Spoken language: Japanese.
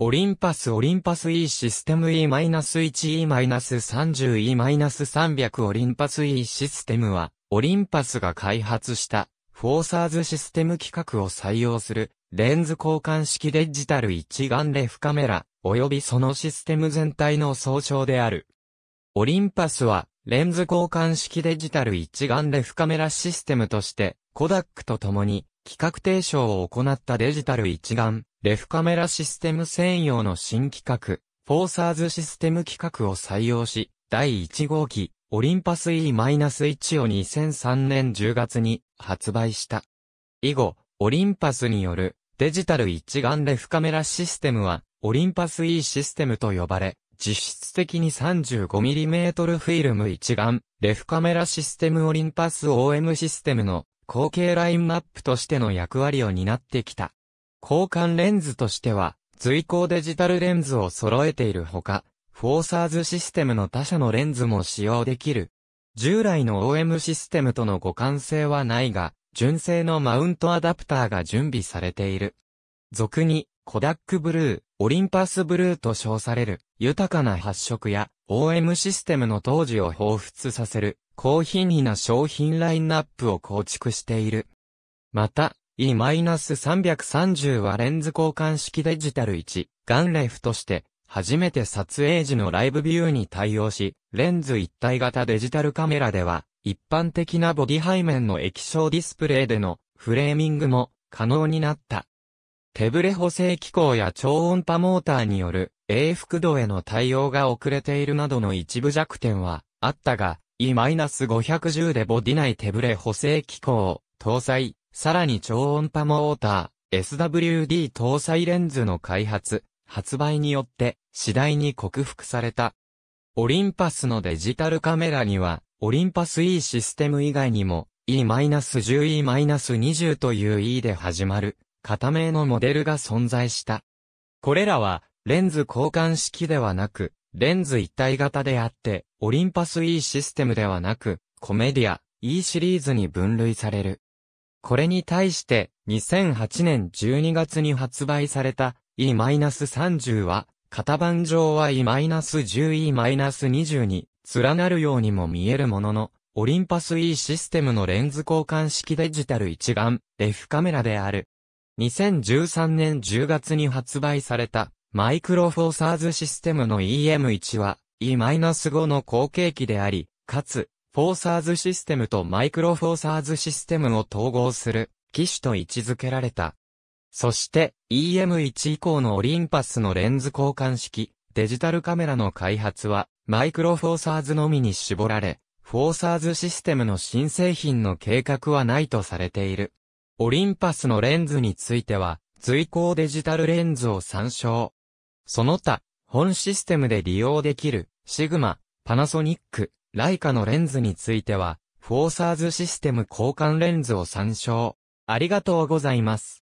オリンパスオリンパス E システム E-1E-30E-300 オリンパス E システムは、オリンパスが開発した、フォーサーズシステム規格を採用する、レンズ交換式デジタル一眼レフカメラ、及びそのシステム全体の総称である。オリンパスは、レンズ交換式デジタル一眼レフカメラシステムとして、コダックと共に、企画提唱を行ったデジタル一眼、レフカメラシステム専用の新規格、フォーサーズシステム規格を採用し、第1号機、オリンパス E-1 を2003年10月に発売した。以後、オリンパスによるデジタル一眼レフカメラシステムは、オリンパス E システムと呼ばれ、実質的に 35mm フィルム一眼、レフカメラシステムオリンパス OM システムの後継ラインナップとしての役割を担ってきた。交換レンズとしては、随行デジタルレンズを揃えているほか、フォーサーズシステムの他社のレンズも使用できる。従来の OM システムとの互換性はないが、純正のマウントアダプターが準備されている。俗に、コダックブルー、オリンパスブルーと称される、豊かな発色や、OM システムの当時を彷彿させる、高品位な商品ラインナップを構築している。また、E-330 はレンズ交換式デジタル1、ガンレフとして、初めて撮影時のライブビューに対応し、レンズ一体型デジタルカメラでは、一般的なボディ背面の液晶ディスプレイでのフレーミングも可能になった。手ブレ補正機構や超音波モーターによる A 幅度への対応が遅れているなどの一部弱点はあったが、E-510 でボディ内手ブレ補正機構を搭載。さらに超音波モーター、SWD 搭載レンズの開発、発売によって次第に克服された。オリンパスのデジタルカメラには、オリンパス E システム以外にも、E-10E-20 という E で始まる、片名のモデルが存在した。これらは、レンズ交換式ではなく、レンズ一体型であって、オリンパス E システムではなく、コメディア E シリーズに分類される。これに対して、2008年12月に発売された E-30 は、型番上は E-10E-20 に連なるようにも見えるものの、オリンパス E システムのレンズ交換式デジタル一眼、F カメラである。2013年10月に発売された、マイクロフォーサーズシステムの EM1 は、E-5 の後継機であり、かつ、フォーサーズシステムとマイクロフォーサーズシステムを統合する機種と位置づけられた。そして EM1 以降のオリンパスのレンズ交換式デジタルカメラの開発はマイクロフォーサーズのみに絞られ、フォーサーズシステムの新製品の計画はないとされている。オリンパスのレンズについては、随行デジタルレンズを参照。その他、本システムで利用できる、シグマ、パナソニック、ライカのレンズについては、フォーサーズシステム交換レンズを参照。ありがとうございます。